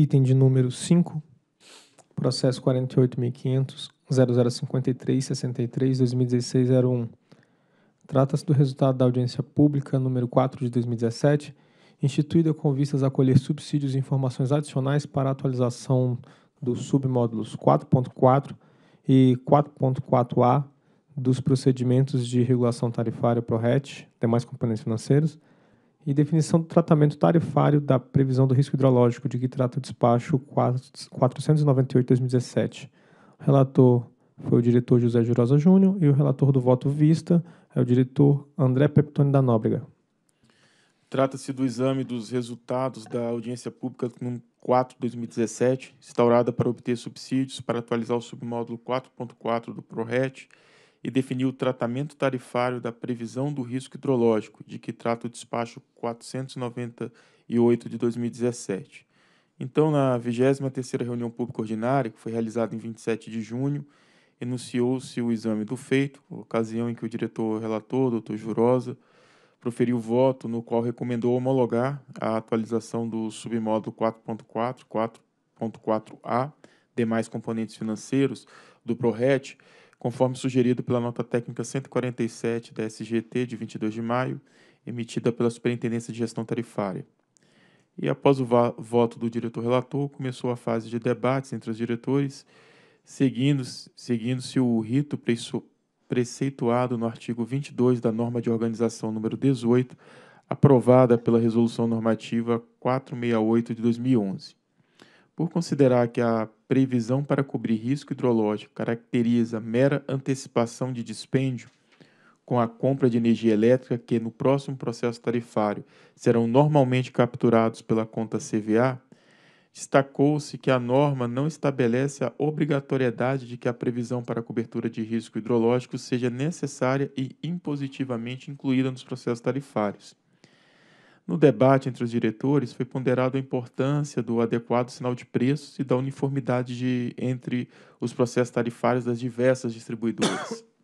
Item de número 5, processo 48.500.0053.63.2016.01. Trata-se do resultado da audiência pública número 4 de 2017, instituída com vistas a colher subsídios e informações adicionais para a atualização dos submódulos 4.4 e 4.4a dos procedimentos de regulação tarifária ProRet, demais componentes financeiros, e definição do tratamento tarifário da previsão do risco hidrológico, de que trata o despacho 498-2017. O relator foi o diretor José Jurosa Júnior e o relator do voto vista é o diretor André Peptoni da Nóbrega. Trata-se do exame dos resultados da audiência pública no 4 2017, instaurada para obter subsídios para atualizar o submódulo 4.4 do PRORET e definiu o tratamento tarifário da previsão do risco hidrológico, de que trata o despacho 498 de 2017. Então, na 23ª reunião pública ordinária, que foi realizada em 27 de junho, enunciou-se o exame do feito, ocasião em que o diretor relator, doutor Jurosa, proferiu voto no qual recomendou homologar a atualização do submódulo 4.4, 4.4a, demais componentes financeiros do PRORET, conforme sugerido pela nota técnica 147 da SGT de 22 de maio, emitida pela Superintendência de Gestão Tarifária. E após o voto do diretor relator, começou a fase de debates entre os diretores, seguindo-se seguindo o rito preceituado no artigo 22 da norma de organização número 18, aprovada pela Resolução Normativa 468 de 2011. Por considerar que a previsão para cobrir risco hidrológico caracteriza mera antecipação de dispêndio, com a compra de energia elétrica que no próximo processo tarifário serão normalmente capturados pela conta CVA, destacou-se que a norma não estabelece a obrigatoriedade de que a previsão para a cobertura de risco hidrológico seja necessária e impositivamente incluída nos processos tarifários. No debate entre os diretores, foi ponderado a importância do adequado sinal de preços e da uniformidade de, entre os processos tarifários das diversas distribuidoras.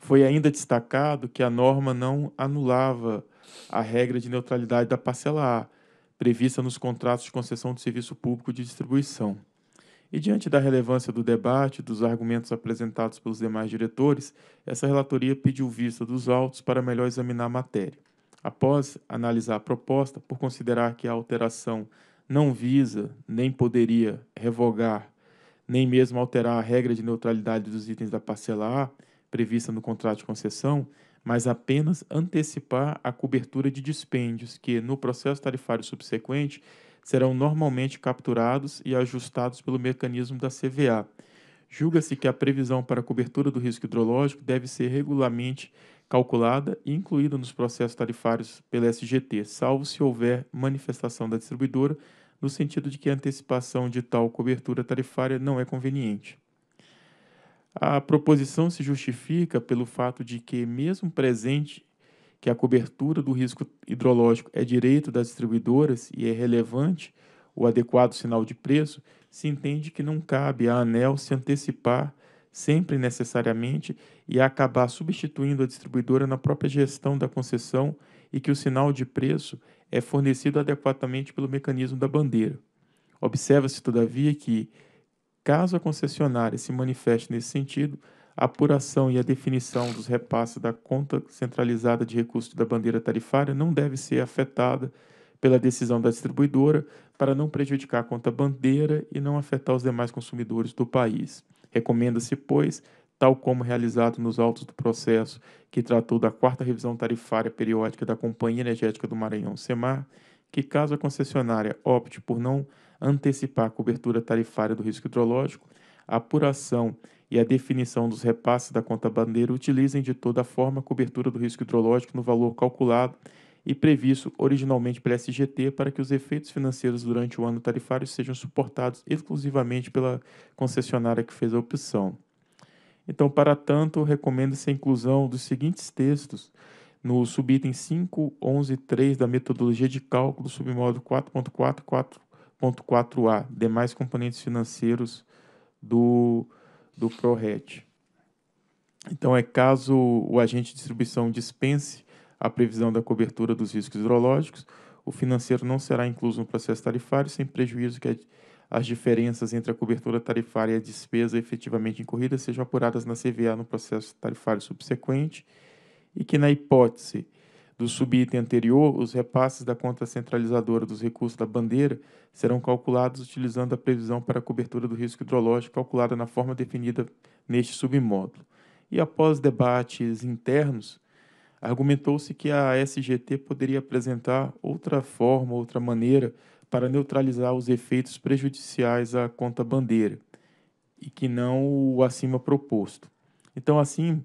Foi ainda destacado que a norma não anulava a regra de neutralidade da parcela A, prevista nos contratos de concessão do serviço público de distribuição. E diante da relevância do debate e dos argumentos apresentados pelos demais diretores, essa relatoria pediu vista dos autos para melhor examinar a matéria. Após analisar a proposta, por considerar que a alteração não visa nem poderia revogar, nem mesmo alterar a regra de neutralidade dos itens da parcela A prevista no contrato de concessão, mas apenas antecipar a cobertura de dispêndios que, no processo tarifário subsequente, serão normalmente capturados e ajustados pelo mecanismo da CVA julga-se que a previsão para a cobertura do risco hidrológico deve ser regularmente calculada e incluída nos processos tarifários pela SGT, salvo se houver manifestação da distribuidora no sentido de que a antecipação de tal cobertura tarifária não é conveniente. A proposição se justifica pelo fato de que, mesmo presente que a cobertura do risco hidrológico é direito das distribuidoras e é relevante o adequado sinal de preço, se entende que não cabe a ANEL se antecipar sempre necessariamente e acabar substituindo a distribuidora na própria gestão da concessão e que o sinal de preço é fornecido adequadamente pelo mecanismo da bandeira. Observa-se, todavia, que, caso a concessionária se manifeste nesse sentido, a apuração e a definição dos repasses da conta centralizada de recursos da bandeira tarifária não deve ser afetada pela decisão da distribuidora para não prejudicar a conta bandeira e não afetar os demais consumidores do país. Recomenda-se, pois, tal como realizado nos autos do processo que tratou da quarta revisão tarifária periódica da Companhia Energética do Maranhão, SEMAR, que caso a concessionária opte por não antecipar a cobertura tarifária do risco hidrológico, a apuração e a definição dos repasses da conta bandeira utilizem de toda forma a cobertura do risco hidrológico no valor calculado e previsto originalmente pela SGT para que os efeitos financeiros durante o ano tarifário sejam suportados exclusivamente pela concessionária que fez a opção. Então, para tanto, recomenda-se a inclusão dos seguintes textos no subitem 5.11.3 da metodologia de cálculo, submódulo 4.4, 4.4a, demais componentes financeiros do, do ProRet. Então, é caso o agente de distribuição dispense a previsão da cobertura dos riscos hidrológicos, o financeiro não será incluso no processo tarifário, sem prejuízo que as diferenças entre a cobertura tarifária e a despesa efetivamente incorrida sejam apuradas na CVA no processo tarifário subsequente, e que, na hipótese do subitem anterior, os repasses da conta centralizadora dos recursos da bandeira serão calculados utilizando a previsão para a cobertura do risco hidrológico calculada na forma definida neste submódulo. E após debates internos, argumentou-se que a SGT poderia apresentar outra forma, outra maneira para neutralizar os efeitos prejudiciais à conta bandeira e que não o acima proposto. Então, assim,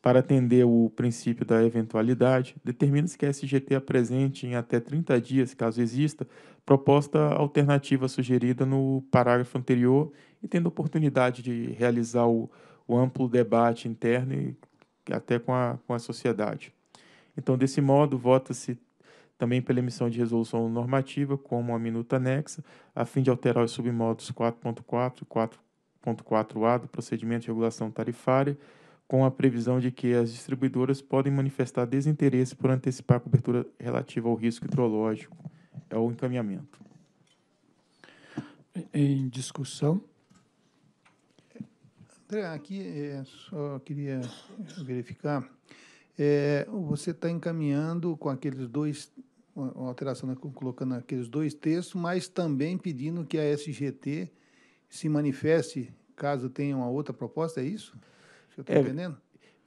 para atender o princípio da eventualidade, determina-se que a SGT apresente em até 30 dias, caso exista, proposta alternativa sugerida no parágrafo anterior e tendo oportunidade de realizar o, o amplo debate interno e até com a, com a sociedade. Então, desse modo, vota-se também pela emissão de resolução normativa, como a minuta anexa, a fim de alterar os submodos 4.4 e 4.4a do procedimento de regulação tarifária, com a previsão de que as distribuidoras podem manifestar desinteresse por antecipar a cobertura relativa ao risco hidrológico. É o encaminhamento. Em discussão? André, aqui é, só queria verificar é, você está encaminhando com aqueles dois, uma alteração né, colocando aqueles dois textos, mas também pedindo que a SGT se manifeste caso tenha uma outra proposta, é isso? eu estou tá é, entendendo?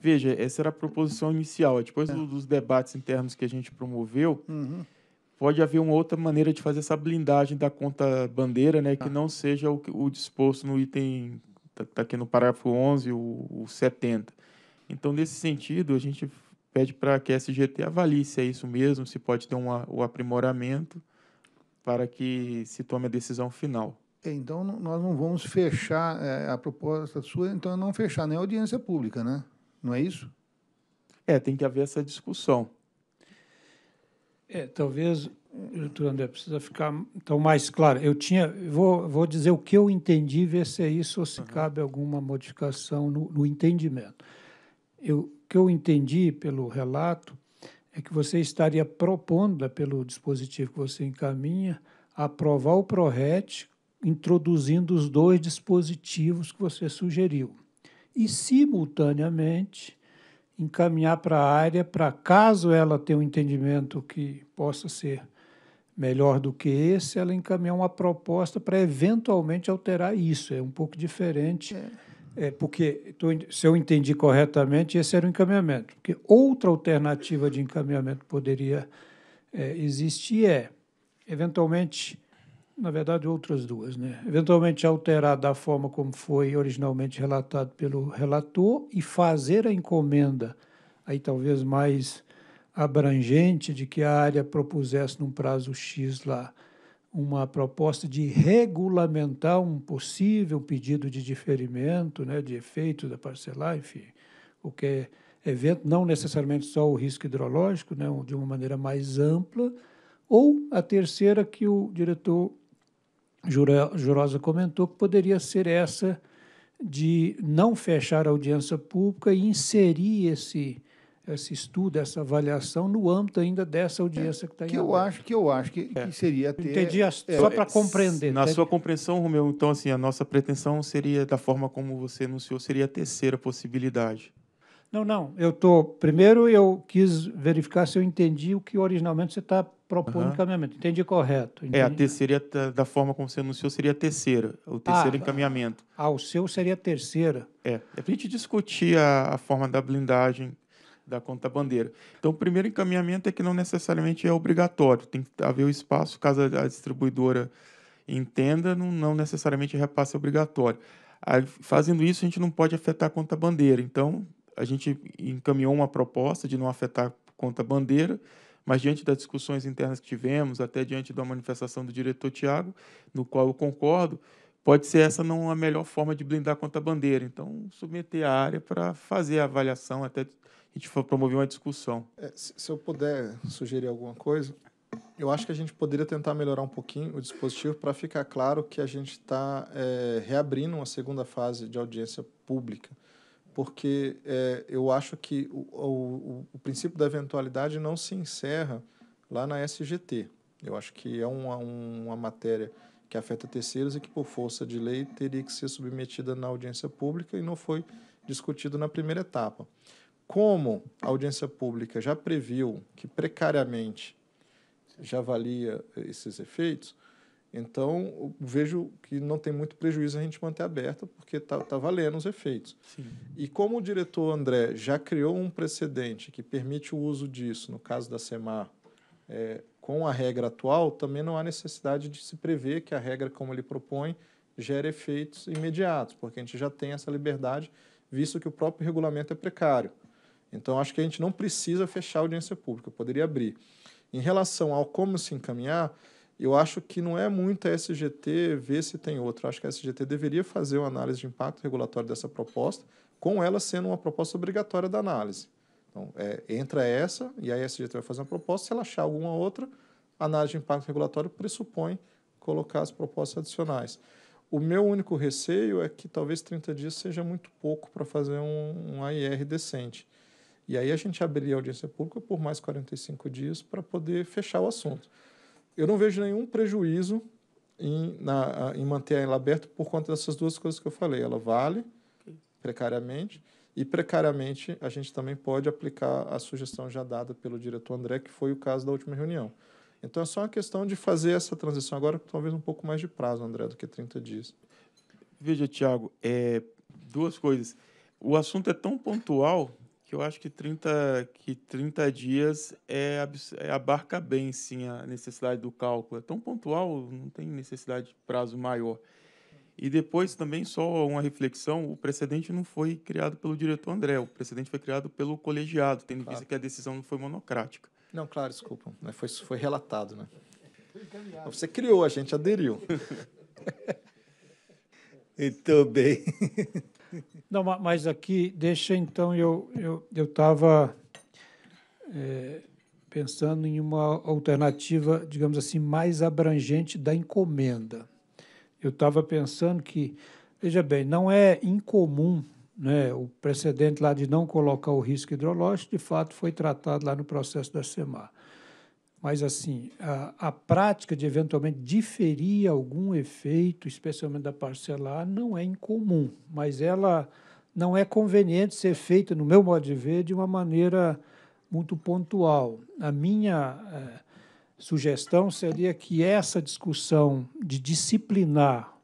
Veja, essa era a proposição inicial. É, depois é. dos debates internos que a gente promoveu, uhum. pode haver uma outra maneira de fazer essa blindagem da conta bandeira, né, que ah. não seja o, o disposto no item, está tá aqui no parágrafo 11, o, o 70 então, nesse sentido, a gente pede para que a SGT avalie se é isso mesmo, se pode ter um, um aprimoramento para que se tome a decisão final. É, então, nós não vamos fechar é, a proposta sua, então não fechar nem a audiência pública, né? Não é isso? É, tem que haver essa discussão. É, talvez, doutor André, precisa ficar então mais claro. Eu tinha, vou, vou dizer o que eu entendi, ver se é isso ou se uhum. cabe alguma modificação no, no entendimento eu, que eu entendi pelo relato é que você estaria propondo, é pelo dispositivo que você encaminha, aprovar o PRORET, introduzindo os dois dispositivos que você sugeriu. E, simultaneamente, encaminhar para a área, para caso ela tenha um entendimento que possa ser melhor do que esse, ela encaminhar uma proposta para eventualmente alterar isso. É um pouco diferente. É é, porque, se eu entendi corretamente, esse era o encaminhamento. Porque outra alternativa de encaminhamento poderia é, existir é, eventualmente, na verdade, outras duas, né? Eventualmente alterar da forma como foi originalmente relatado pelo relator e fazer a encomenda, aí talvez mais abrangente, de que a área propusesse num prazo X lá uma proposta de regulamentar um possível pedido de diferimento, né, de efeito da parcelar, enfim, o que é evento, não necessariamente só o risco hidrológico, né, de uma maneira mais ampla, ou a terceira que o diretor Jurosa comentou, que poderia ser essa de não fechar a audiência pública e inserir esse esse estudo, essa avaliação no âmbito ainda dessa audiência é, que está em que eu acho Que eu acho que, é. que seria ter... Entendi, é, só é, para compreender. Na tá? sua compreensão, Romeu, então, assim, a nossa pretensão seria, da forma como você anunciou, seria a terceira possibilidade. Não, não. Eu tô. Primeiro, eu quis verificar se eu entendi o que originalmente você está propondo uhum. encaminhamento. Entendi correto. Entendi. É, a terceira, da forma como você anunciou, seria a terceira, o ah, terceiro ah, encaminhamento. Ah, o seu seria a terceira. É. É para a gente discutir a, a forma da blindagem da conta-bandeira. Então, o primeiro encaminhamento é que não necessariamente é obrigatório, tem que haver o espaço, caso a distribuidora entenda, não, não necessariamente é repasse é obrigatório. Aí, fazendo isso, a gente não pode afetar a conta-bandeira. Então, a gente encaminhou uma proposta de não afetar a conta-bandeira, mas diante das discussões internas que tivemos, até diante da manifestação do diretor Tiago, no qual eu concordo, pode ser essa não a melhor forma de blindar contra a bandeira. Então, submeter a área para fazer a avaliação, até a gente promover uma discussão. É, se eu puder sugerir alguma coisa, eu acho que a gente poderia tentar melhorar um pouquinho o dispositivo para ficar claro que a gente está é, reabrindo uma segunda fase de audiência pública, porque é, eu acho que o, o, o, princípio da eventualidade não se encerra lá na SGT. Eu acho que é uma, uma matéria que afeta terceiros e que, por força de lei, teria que ser submetida na audiência pública e não foi discutido na primeira etapa. Como a audiência pública já previu que precariamente já avalia eh, esses efeitos, então vejo que não tem muito prejuízo a gente manter aberta, porque está tá valendo os efeitos. Sim. E como o diretor André já criou um precedente que permite o uso disso, no caso da SEMAR, é, com a regra atual, também não há necessidade de se prever que a regra, como ele propõe, gere efeitos imediatos, porque a gente já tem essa liberdade, visto que o próprio regulamento é precário. Então, acho que a gente não precisa fechar a audiência pública, poderia abrir. Em relação ao como se encaminhar, eu acho que não é muito a SGT ver se tem outro. Eu acho que a SGT deveria fazer uma análise de impacto regulatório dessa proposta, com ela sendo uma proposta obrigatória da análise. Então, é, entra essa e aí a SGT vai fazer uma proposta, se ela achar alguma outra, a análise de impacto regulatório pressupõe colocar as propostas adicionais. O meu único receio é que talvez 30 dias seja muito pouco para fazer um, um AIR decente. E aí a gente abriria a audiência pública por mais 45 dias para poder fechar o assunto. Eu não vejo nenhum prejuízo em, na, em manter ela aberta por conta dessas duas coisas que eu falei. Ela vale precariamente e precariamente, a gente também pode aplicar a sugestão já dada pelo diretor André, que foi o caso da última reunião. Então é só uma questão de fazer essa transição agora, talvez um pouco mais de prazo, André, do que 30 dias. Veja, Tiago, é, duas coisas. O assunto é tão pontual que eu acho que 30, que 30 dias é, é, abarca bem, sim, a necessidade do cálculo. É tão pontual, não tem necessidade de prazo maior. E depois também só uma reflexão, o precedente não foi criado pelo diretor André, o precedente foi criado pelo colegiado, tendo claro. em vista que a decisão não foi monocrática. Não, claro, desculpa, foi, foi relatado, né? Você criou, a gente aderiu. Então bem. Não, mas aqui, deixa então, eu estava eu, eu é, pensando em uma alternativa, digamos assim, mais abrangente da encomenda eu estava pensando que, veja bem, não é incomum né, o precedente lá de não colocar o risco hidrológico, de fato, foi tratado lá no processo da SEMAR. Mas, assim, a, a prática de eventualmente diferir algum efeito, especialmente da parcelar, não é incomum, mas ela não é conveniente ser feita, no meu modo de ver, de uma maneira muito pontual. A minha eh, sugestão seria que essa discussão de disciplinar,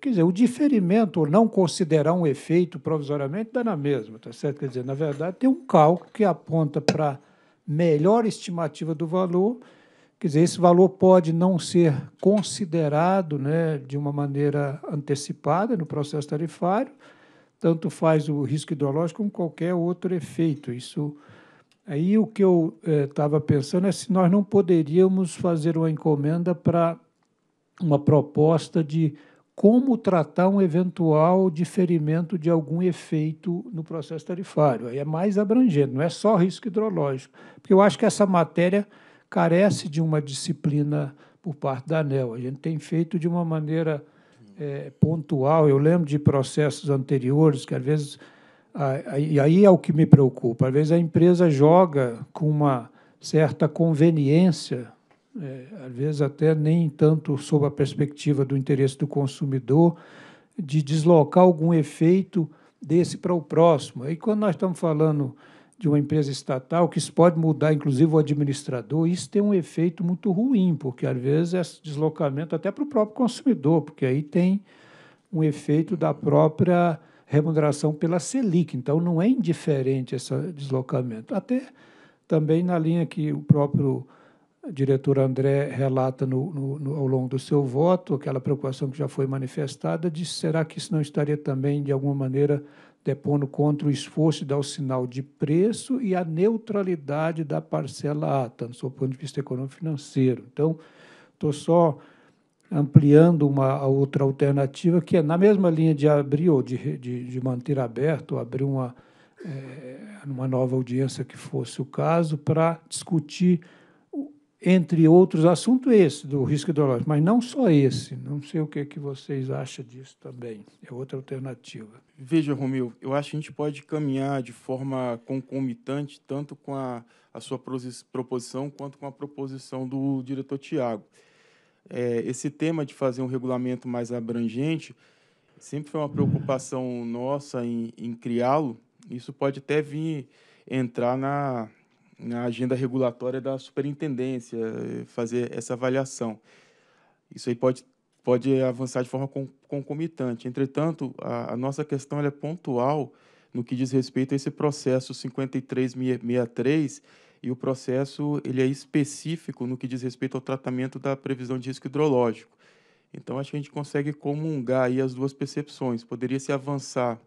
quer dizer, o diferimento ou não considerar um efeito provisoriamente dá na mesma, tá certo? Quer dizer, na verdade, tem um cálculo que aponta para melhor estimativa do valor, quer dizer, esse valor pode não ser considerado né, de uma maneira antecipada no processo tarifário, tanto faz o risco hidrológico como qualquer outro efeito. Isso Aí o que eu estava eh, pensando é se nós não poderíamos fazer uma encomenda para uma proposta de como tratar um eventual diferimento de algum efeito no processo tarifário. Aí é mais abrangente, não é só risco hidrológico. Porque eu acho que essa matéria carece de uma disciplina por parte da ANEL. A gente tem feito de uma maneira é, pontual. Eu lembro de processos anteriores que, às vezes, e aí é o que me preocupa. Às vezes a empresa joga com uma certa conveniência, é, às vezes até nem tanto sob a perspectiva do interesse do consumidor, de deslocar algum efeito desse para o próximo. E quando nós estamos falando de uma empresa estatal, que isso pode mudar, inclusive, o administrador, isso tem um efeito muito ruim, porque às vezes esse é deslocamento até para o próprio consumidor, porque aí tem um efeito da própria remuneração pela Selic. Então, não é indiferente esse deslocamento. Até também na linha que o próprio diretor André relata no, no, no, ao longo do seu voto, aquela preocupação que já foi manifestada, de será que isso não estaria também, de alguma maneira, depondo contra o esforço de dar o sinal de preço e a neutralidade da parcela A, tanto do ponto de vista econômico-financeiro. Então, estou só ampliando uma outra alternativa, que é na mesma linha de abrir ou de, de, de manter aberto, abrir uma, é, uma nova audiência que fosse o caso, para discutir, entre outros assuntos, esse do risco hidrológico, mas não só esse. Não sei o que, que vocês acham disso também. É outra alternativa. Veja, Romeu, eu acho que a gente pode caminhar de forma concomitante tanto com a, a sua proposição quanto com a proposição do diretor Tiago é, esse tema de fazer um regulamento mais abrangente sempre foi uma preocupação nossa em, em criá-lo. Isso pode até vir entrar na, na agenda regulatória da superintendência, fazer essa avaliação. Isso aí pode, pode avançar de forma concomitante. Entretanto, a, a nossa questão é pontual no que diz respeito a esse processo 5363, e o processo ele é específico no que diz respeito ao tratamento da previsão de risco hidrológico. Então, acho que a gente consegue comungar aí as duas percepções. Poderia se avançar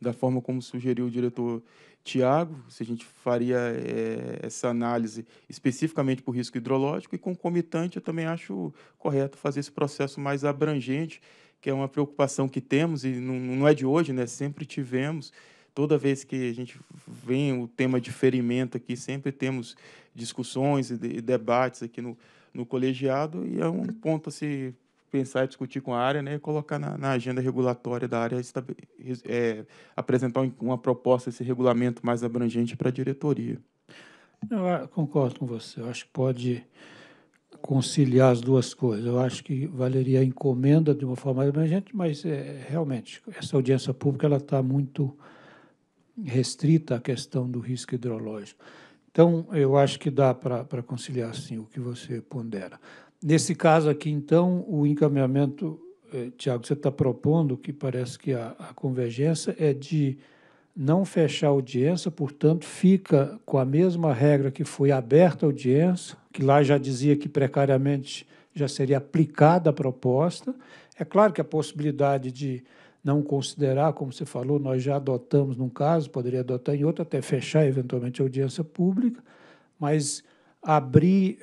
da forma como sugeriu o diretor Tiago, se a gente faria é, essa análise especificamente por risco hidrológico, e concomitante, eu também acho correto fazer esse processo mais abrangente, que é uma preocupação que temos, e não, não é de hoje, né? sempre tivemos, Toda vez que a gente vem o tema de ferimento aqui, sempre temos discussões e, de, e debates aqui no, no colegiado e é um ponto a se pensar e discutir com a área, né, e colocar na, na agenda regulatória da área, é, apresentar uma proposta, esse regulamento mais abrangente para a diretoria. Eu concordo com você. Eu acho que pode conciliar as duas coisas. Eu acho que valeria a encomenda de uma forma abrangente, mas é, realmente essa audiência pública ela está muito restrita à questão do risco hidrológico. Então, eu acho que dá para conciliar, sim, o que você pondera. Nesse caso aqui, então, o encaminhamento, eh, Tiago, você está propondo, que parece que a, a convergência é de não fechar a audiência, portanto, fica com a mesma regra que foi aberta a audiência, que lá já dizia que precariamente já seria aplicada a proposta. É claro que a possibilidade de não considerar, como você falou, nós já adotamos num caso, poderia adotar em outro, até fechar eventualmente a audiência pública, mas abrir,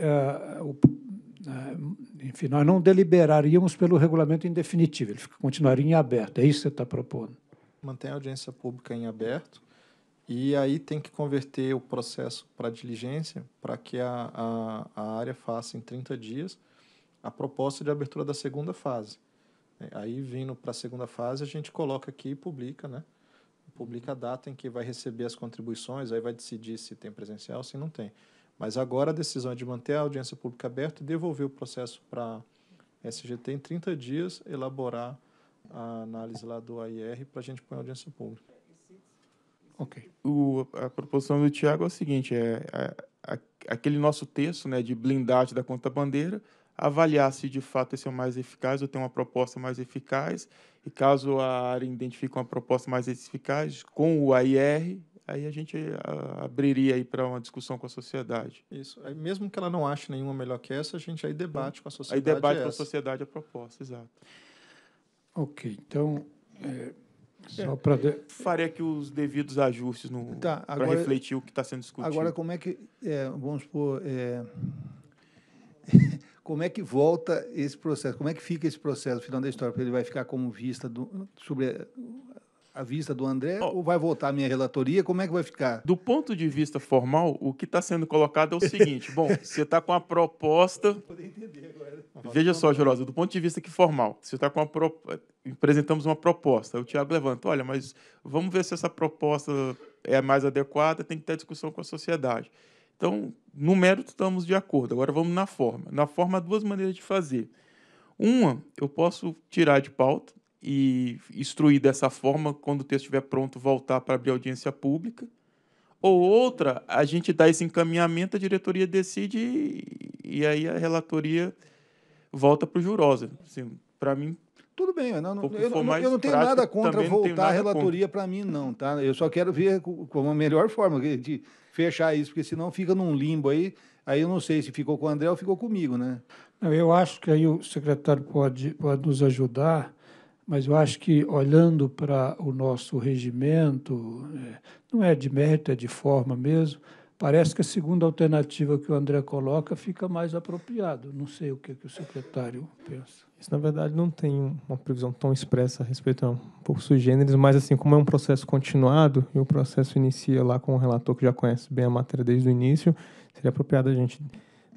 uh, uh, enfim, nós não deliberaríamos pelo regulamento em definitivo, ele continuaria em aberto, é isso que você está propondo. Mantém a audiência pública em aberto, e aí tem que converter o processo para diligência para que a, a, a, área faça em 30 dias a proposta de abertura da segunda fase. Né? Aí, vindo para a segunda fase, a gente coloca aqui e publica, né? Publica a data em que vai receber as contribuições, aí vai decidir se tem presencial, se não tem. Mas agora a decisão é de manter a audiência pública aberta e devolver o processo para a SGT em 30 dias, elaborar a análise lá do AIR para a gente pôr a audiência pública. Ok. O, a proposição do Tiago é, é, é a seguinte, é, aquele nosso texto né, de blindagem da conta bandeira, avaliar se de fato esse é o mais eficaz ou tem uma proposta mais eficaz. E caso a área identifique uma proposta mais eficaz, com o AIR, aí a gente abriria aí para uma discussão com a sociedade. Isso. Aí mesmo que ela não ache nenhuma melhor que essa, a gente aí debate hum. com a sociedade. Aí debate essa. com a sociedade a proposta, exato. Ok, então. É... Só é. para de... faria aqui os devidos ajustes no tá, para refletir o que está sendo discutido. Agora, como é que é, vamos supor é... como é que volta esse processo? Como é que fica esse processo no final da história? ele vai ficar como vista do, sobre a vista do André oh, ou vai voltar a minha relatoria? Como é que vai ficar? Do ponto de vista formal, o que está sendo colocado é o seguinte: bom, você está com a proposta. Veja só, Jorosa, do ponto de vista que formal, você está com a proposta... apresentamos uma proposta. O Tiago levanta, olha, mas vamos ver se essa proposta é mais adequada. Tem que ter discussão com a sociedade. Então, no mérito estamos de acordo. Agora vamos na forma. Na forma há duas maneiras de fazer. Uma, eu posso tirar de pauta e instruir dessa forma, quando o texto estiver pronto, voltar para abrir audiência pública. Ou outra, a gente dá esse encaminhamento, a diretoria decide e aí a relatoria volta para o Jurosa. Assim, para mim, tudo bem, não, não, eu, eu, não, eu, não tenho prático, nada contra voltar nada a relatoria para mim, não, tá? Eu só quero ver como a melhor forma de fechar isso, porque senão fica num limbo aí. Aí eu não sei se ficou com o André ou ficou comigo, né? Não, eu acho que aí o secretário pode, pode nos ajudar, mas eu acho que olhando para o nosso regimento, é, não é de mérito, é de forma mesmo, parece que a segunda alternativa que o André coloca fica mais apropriado. Não sei o que, que o secretário pensa. Isso, na verdade, não tem uma previsão tão expressa a respeito, não. É um pouco sui generis, mas, assim, como é um processo continuado, e o processo inicia lá com um relator que já conhece bem a matéria desde o início, seria apropriado a gente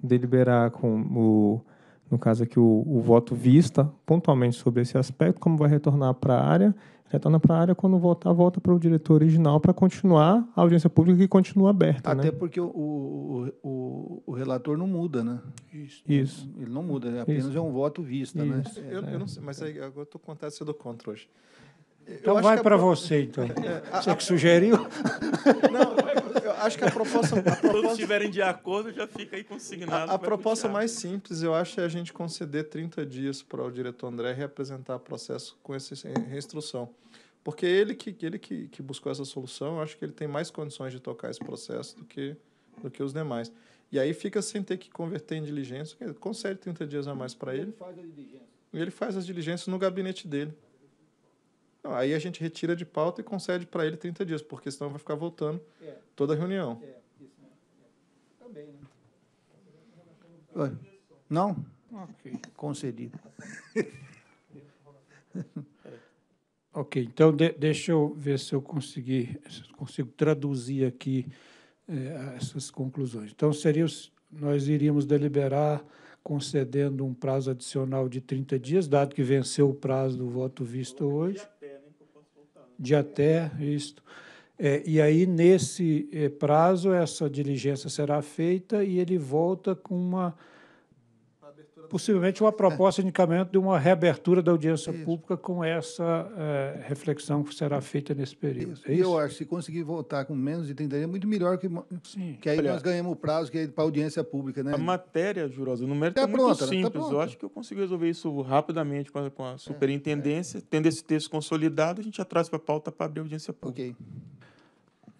deliberar com o, no caso aqui, o, o voto vista pontualmente sobre esse aspecto, como vai retornar para a área, retorna tá para a área, quando voltar, volta para o diretor original para continuar a audiência pública que continua aberta. Até né? porque o, o, o, o, relator não muda, né? Isso. Isso. Ele não muda, apenas Isso. é um voto vista, né? Isso. né? Eu, eu, é. não sei, mas aí, agora estou contando se eu dou contra hoje. Eu então vai é para você, então. É, você que sugeriu? Não, acho que a proposta. A proposta Todos estiverem de acordo, já fica aí consignado. A, a proposta mais simples, eu acho, é a gente conceder 30 dias para o diretor André reapresentar o processo com essa reinstrução. Porque ele que, ele que, que buscou essa solução, eu acho que ele tem mais condições de tocar esse processo do que, do que os demais. E aí fica sem ter que converter em diligência, concede 30 dias a mais para ele. Ele faz a diligência. Ele faz as diligências no gabinete dele. Não, aí a gente retira de pauta e concede para ele 30 dias, porque senão vai ficar voltando é. toda a reunião. É, isso mesmo. Né? É. Também, né? Oi. Não? Ok. Concedido. ok, então de, deixa eu ver se eu se consigo traduzir aqui eh, essas conclusões. Então, seria nós iríamos deliberar concedendo um prazo adicional de 30 dias, dado que venceu o prazo do voto visto hoje de até isto. É, e aí, nesse eh, prazo, essa diligência será feita e ele volta com uma possivelmente uma proposta de unicamente de uma reabertura da audiência isso. pública com essa é, reflexão que será feita nesse período. É e É Eu acho que se conseguir votar com menos de 30 dias, é muito melhor que, Sim. que aí Olha, nós ganhamos o prazo que é para a audiência pública. Né? A matéria, Jurosa, o número tá é tá muito pronta, né? tá simples. Tá Eu acho que eu consigo resolver isso rapidamente com a, com a é, superintendência. É. Tendo esse texto consolidado, a gente já traz para a pauta para abrir a audiência pública. Ok.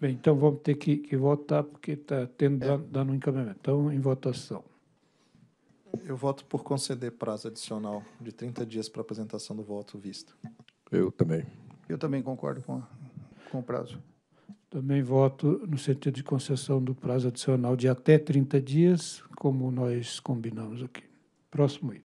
Bem, então vamos ter que, que votar, porque está tendo, dando um encaminhamento. Então, em votação. Eu voto por conceder prazo adicional de 30 dias para apresentação do voto visto. Eu também. Eu também concordo com, a, com o prazo. Também voto no sentido de concessão do prazo adicional de até 30 dias, como nós combinamos aqui. Próximo item.